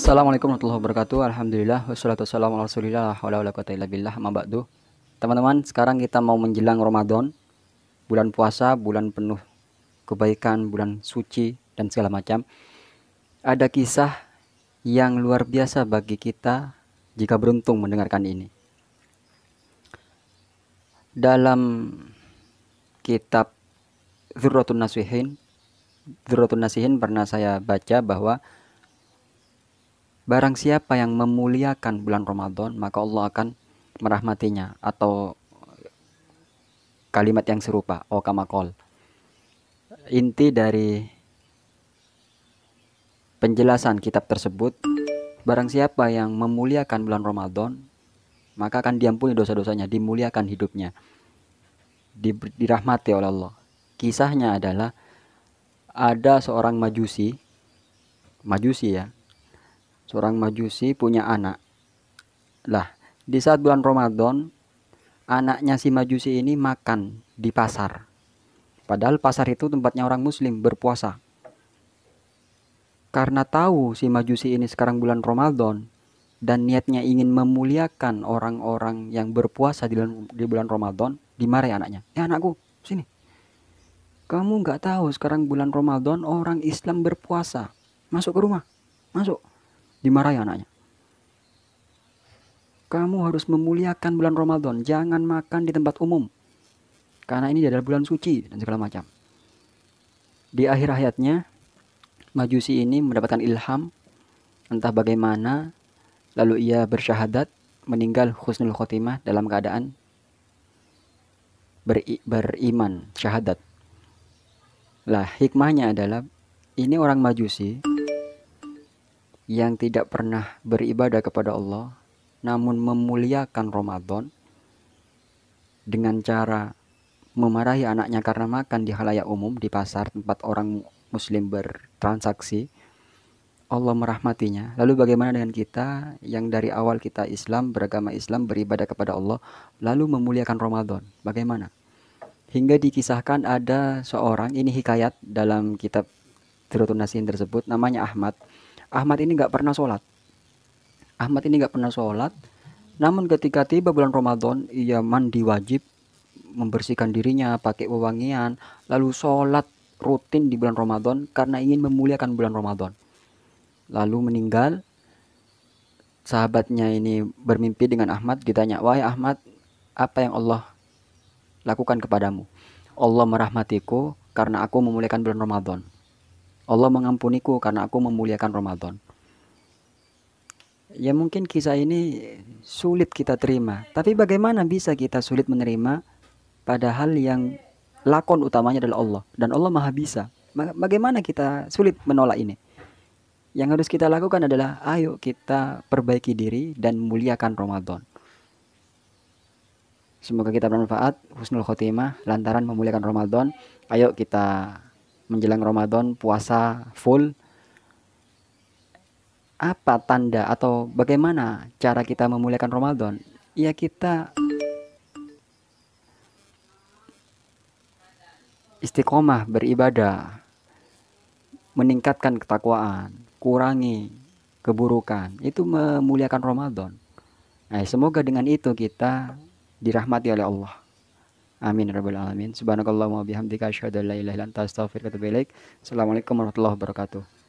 Assalamualaikum warahmatullahi wabarakatuh. Alhamdulillah Wassalamualaikum wassalamu wabarakatuh. Rasulillah Teman-teman, sekarang kita mau menjelang Ramadan, bulan puasa, bulan penuh kebaikan, bulan suci dan segala macam. Ada kisah yang luar biasa bagi kita jika beruntung mendengarkan ini. Dalam kitab Dzurratun Nasihin, Dzurratun Nasihin pernah saya baca bahwa Barang siapa yang memuliakan bulan Ramadan, maka Allah akan merahmatinya atau kalimat yang serupa, o oh, kamakol. Inti dari penjelasan kitab tersebut, barang siapa yang memuliakan bulan Ramadan, maka akan diampuni dosa-dosanya, dimuliakan hidupnya. Dirahmati oleh Allah. Kisahnya adalah ada seorang majusi, majusi ya, seorang majusi punya anak. Lah, di saat bulan Ramadan, anaknya si majusi ini makan di pasar. Padahal pasar itu tempatnya orang muslim berpuasa. Karena tahu si majusi ini sekarang bulan Ramadan dan niatnya ingin memuliakan orang-orang yang berpuasa di bulan, di bulan Ramadan, dimarahi anaknya. "Eh anakku, sini. Kamu nggak tahu sekarang bulan Ramadan orang Islam berpuasa. Masuk ke rumah. Masuk." dimarahi anaknya. Kamu harus memuliakan bulan Ramadan, jangan makan di tempat umum. Karena ini adalah bulan suci dan segala macam. Di akhir hayatnya, Majusi ini mendapatkan ilham entah bagaimana lalu ia bersyahadat meninggal husnul khotimah dalam keadaan beri, beriman syahadat. Lah, hikmahnya adalah ini orang Majusi yang tidak pernah beribadah kepada Allah namun memuliakan Ramadan dengan cara memarahi anaknya karena makan di halayak umum di pasar tempat orang muslim bertransaksi Allah merahmatinya. Lalu bagaimana dengan kita yang dari awal kita Islam, beragama Islam, beribadah kepada Allah, lalu memuliakan Ramadan? Bagaimana? Hingga dikisahkan ada seorang, ini hikayat dalam kitab Tirutun Nasihin tersebut, namanya Ahmad. Ahmad ini nggak pernah sholat. Ahmad ini nggak pernah sholat. Namun ketika tiba bulan Ramadan, ia mandi wajib, membersihkan dirinya pakai wewangian, lalu sholat rutin di bulan Ramadan karena ingin memuliakan bulan Ramadan. Lalu meninggal, sahabatnya ini bermimpi dengan Ahmad, ditanya, wahai Ahmad, apa yang Allah lakukan kepadamu? Allah merahmatiku karena aku memuliakan bulan Ramadan. Allah mengampuniku karena aku memuliakan Ramadan. Ya mungkin kisah ini sulit kita terima, tapi bagaimana bisa kita sulit menerima padahal yang lakon utamanya adalah Allah dan Allah Maha Bisa. Bagaimana kita sulit menolak ini? Yang harus kita lakukan adalah ayo kita perbaiki diri dan muliakan Ramadan. Semoga kita bermanfaat, husnul khotimah lantaran memuliakan Ramadan. Ayo kita menjelang Ramadan puasa full apa tanda atau bagaimana cara kita memuliakan Ramadan? Ya kita istiqomah beribadah, meningkatkan ketakwaan, kurangi keburukan. Itu memuliakan Ramadan. Nah, semoga dengan itu kita dirahmati oleh Allah. Amin ya rabbal alamin. Subhanakallahumma bihamdika asyhadu an la ilaha illa anta astaghfiruka wa atubu ilaik. Assalamualaikum warahmatullahi wabarakatuh.